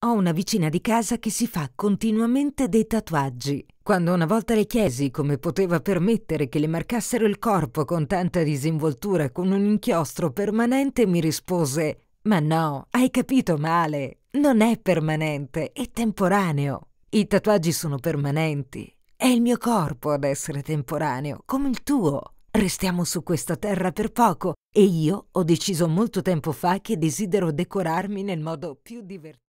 Ho una vicina di casa che si fa continuamente dei tatuaggi. Quando una volta le chiesi come poteva permettere che le marcassero il corpo con tanta disinvoltura con un inchiostro permanente, mi rispose Ma no, hai capito male. Non è permanente, è temporaneo. I tatuaggi sono permanenti. È il mio corpo ad essere temporaneo, come il tuo. Restiamo su questa terra per poco e io ho deciso molto tempo fa che desidero decorarmi nel modo più divertente.